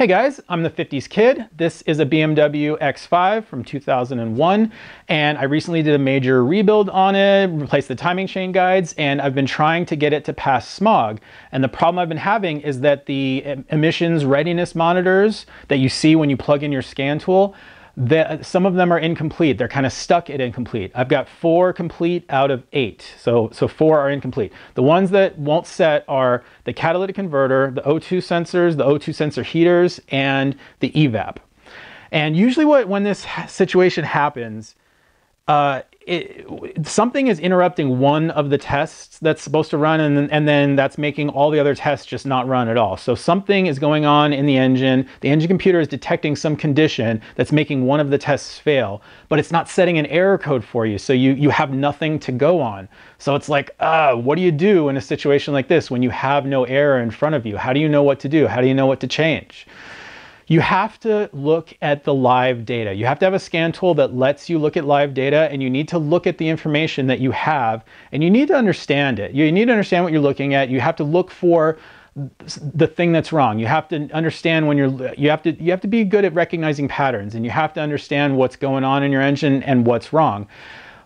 Hey guys, I'm the 50s kid. This is a BMW X5 from 2001, and I recently did a major rebuild on it, replaced the timing chain guides, and I've been trying to get it to pass smog. And the problem I've been having is that the emissions readiness monitors that you see when you plug in your scan tool, the, some of them are incomplete. They're kind of stuck at incomplete. I've got four complete out of eight. So, so four are incomplete. The ones that won't set are the catalytic converter, the O2 sensors, the O2 sensor heaters, and the EVAP. And usually what, when this situation happens uh, it, something is interrupting one of the tests that's supposed to run, and, and then that's making all the other tests just not run at all. So something is going on in the engine. The engine computer is detecting some condition that's making one of the tests fail, but it's not setting an error code for you, so you, you have nothing to go on. So it's like, uh, what do you do in a situation like this when you have no error in front of you? How do you know what to do? How do you know what to change? you have to look at the live data. You have to have a scan tool that lets you look at live data and you need to look at the information that you have and you need to understand it. You need to understand what you're looking at. You have to look for the thing that's wrong. You have to understand when you're you have to you have to be good at recognizing patterns and you have to understand what's going on in your engine and what's wrong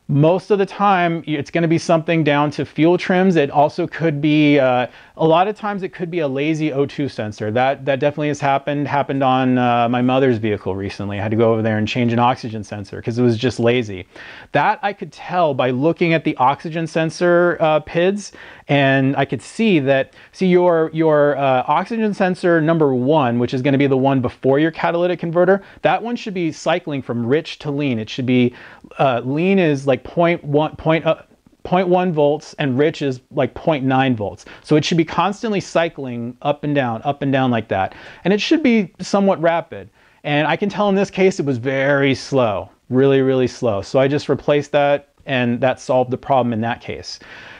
most of the time it's going to be something down to fuel trims it also could be uh, a lot of times it could be a lazy O2 sensor. That, that definitely has happened. Happened on uh, my mother's vehicle recently. I had to go over there and change an oxygen sensor because it was just lazy. That I could tell by looking at the oxygen sensor uh, PIDs and I could see that, see your, your uh, oxygen sensor number one, which is gonna be the one before your catalytic converter, that one should be cycling from rich to lean. It should be, uh, lean is like one point, uh, 0.1 volts and rich is like 0.9 volts. So it should be constantly cycling up and down, up and down like that. And it should be somewhat rapid. And I can tell in this case it was very slow, really, really slow. So I just replaced that and that solved the problem in that case.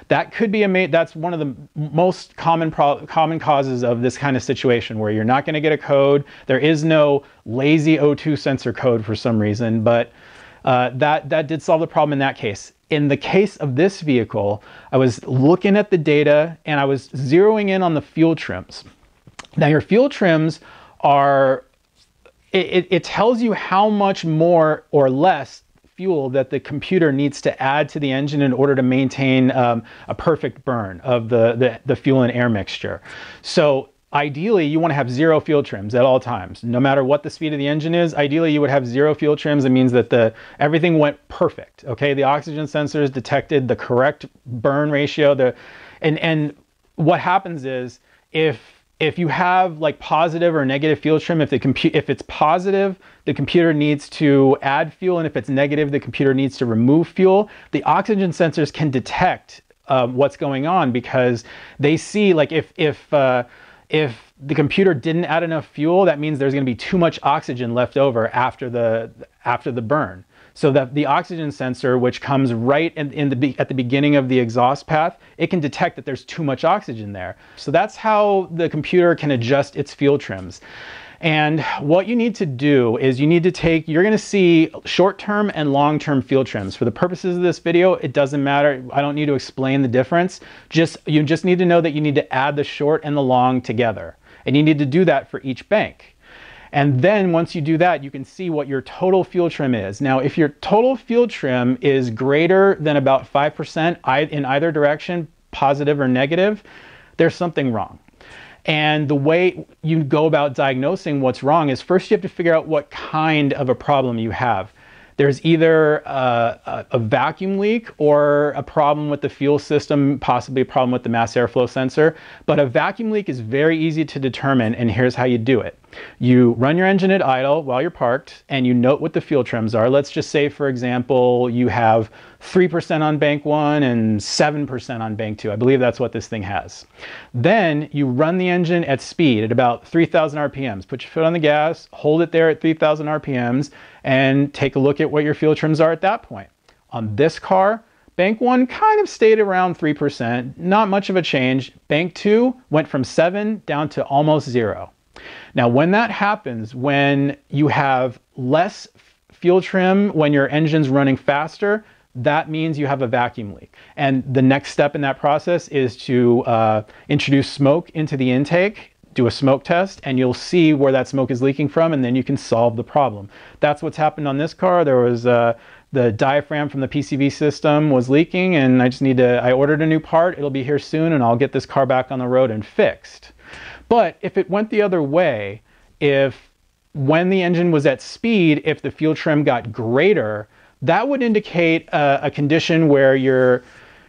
That could be a that's one of the most common common causes of this kind of situation where you're not going to get a code. There is no lazy O2 sensor code for some reason, but uh, that that did solve the problem in that case in the case of this vehicle, I was looking at the data and I was zeroing in on the fuel trims. Now your fuel trims are, it, it tells you how much more or less fuel that the computer needs to add to the engine in order to maintain um, a perfect burn of the, the, the fuel and air mixture. So Ideally, you want to have zero fuel trims at all times. No matter what the speed of the engine is, ideally you would have zero fuel trims. It means that the everything went perfect. Okay, the oxygen sensors detected the correct burn ratio. The and and what happens is if if you have like positive or negative fuel trim, if the compute if it's positive, the computer needs to add fuel, and if it's negative, the computer needs to remove fuel. The oxygen sensors can detect uh, what's going on because they see like if if uh, if the computer didn't add enough fuel, that means there's going to be too much oxygen left over after the, after the burn. So that the oxygen sensor, which comes right in, in the at the beginning of the exhaust path, it can detect that there's too much oxygen there. So that's how the computer can adjust its fuel trims. And what you need to do is you need to take, you're gonna see short-term and long-term field trims. For the purposes of this video, it doesn't matter. I don't need to explain the difference. Just You just need to know that you need to add the short and the long together. And you need to do that for each bank. And then once you do that, you can see what your total field trim is. Now, if your total field trim is greater than about 5% in either direction, positive or negative, there's something wrong. And the way you go about diagnosing what's wrong is first you have to figure out what kind of a problem you have. There's either a, a, vacuum leak or a problem with the fuel system, possibly a problem with the mass airflow sensor. But a vacuum leak is very easy to determine, and here's how you do it. You run your engine at idle while you're parked and you note what the fuel trims are. Let's just say, for example, you have 3% on bank one and 7% on bank two. I believe that's what this thing has. Then you run the engine at speed at about 3,000 RPMs. Put your foot on the gas, hold it there at 3,000 RPMs, and take a look at what your fuel trims are at that point. On this car, Bank one kind of stayed around 3%, not much of a change. Bank two went from seven down to almost zero. Now, when that happens, when you have less fuel trim, when your engine's running faster, that means you have a vacuum leak. And the next step in that process is to uh, introduce smoke into the intake, do a smoke test, and you'll see where that smoke is leaking from, and then you can solve the problem. That's what's happened on this car. There was uh, the diaphragm from the PCV system was leaking and I just need to, I ordered a new part, it'll be here soon and I'll get this car back on the road and fixed. But if it went the other way, if when the engine was at speed, if the fuel trim got greater, that would indicate a, a condition where your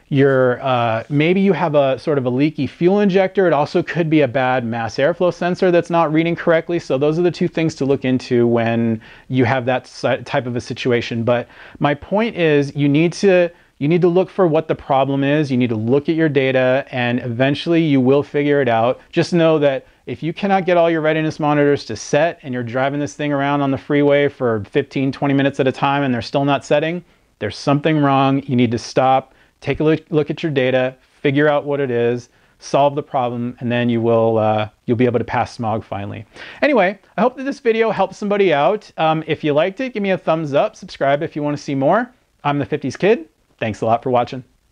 your uh, maybe you have a sort of a leaky fuel injector. It also could be a bad mass airflow sensor that's not reading correctly. So those are the two things to look into when you have that type of a situation. But my point is you need to you need to look for what the problem is. You need to look at your data and eventually you will figure it out. Just know that if you cannot get all your readiness monitors to set and you're driving this thing around on the freeway for 15, 20 minutes at a time and they're still not setting, there's something wrong. You need to stop take a look, look at your data, figure out what it is, solve the problem, and then you will uh, you'll be able to pass smog finally. Anyway, I hope that this video helps somebody out. Um, if you liked it, give me a thumbs up, subscribe if you want to see more. I'm the 50s Kid. Thanks a lot for watching.